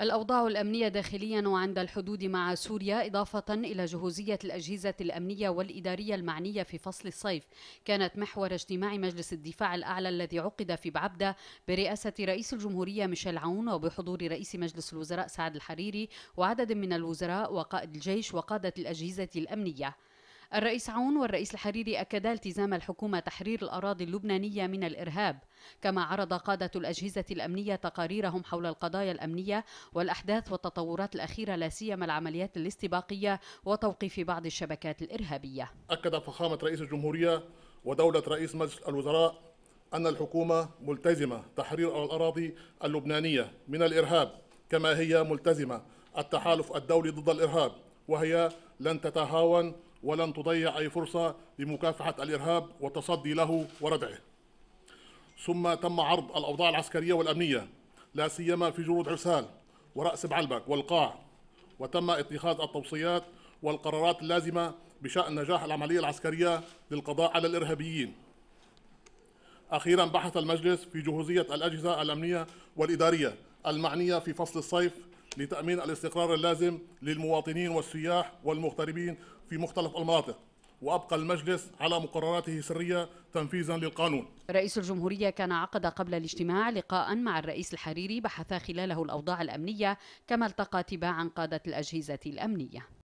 الأوضاع الأمنية داخليا وعند الحدود مع سوريا إضافة إلى جهوزية الأجهزة الأمنية والإدارية المعنية في فصل الصيف كانت محور اجتماع مجلس الدفاع الأعلى الذي عقد في بعبدة برئاسة رئيس الجمهورية ميشيل عون وبحضور رئيس مجلس الوزراء سعد الحريري وعدد من الوزراء وقائد الجيش وقادة الأجهزة الأمنية الرئيس عون والرئيس الحريري أكدا التزام الحكومة تحرير الأراضي اللبنانية من الإرهاب كما عرض قادة الأجهزة الأمنية تقاريرهم حول القضايا الأمنية والأحداث والتطورات الأخيرة لا سيما العمليات الاستباقية وتوقيف بعض الشبكات الإرهابية أكد فخامة رئيس الجمهورية ودولة رئيس مجلس الوزراء أن الحكومة ملتزمة تحرير الأراضي اللبنانية من الإرهاب كما هي ملتزمة التحالف الدولي ضد الإرهاب وهي لن تتهاون ولن تضيع أي فرصة لمكافحة الإرهاب والتصدي له وردعه ثم تم عرض الأوضاع العسكرية والأمنية لا سيما في جرود عرسال ورأس بعلبك والقاع وتم اتخاذ التوصيات والقرارات اللازمة بشأن نجاح العملية العسكرية للقضاء على الإرهابيين أخيرا بحث المجلس في جهوزية الأجهزة الأمنية والإدارية المعنية في فصل الصيف لتأمين الاستقرار اللازم للمواطنين والسياح والمغتربين في مختلف المناطق وأبقى المجلس على مقرراته السرية تنفيذا للقانون رئيس الجمهورية كان عقد قبل الاجتماع لقاء مع الرئيس الحريري بحث خلاله الأوضاع الأمنية كما التقى تباعا قادة الأجهزة الأمنية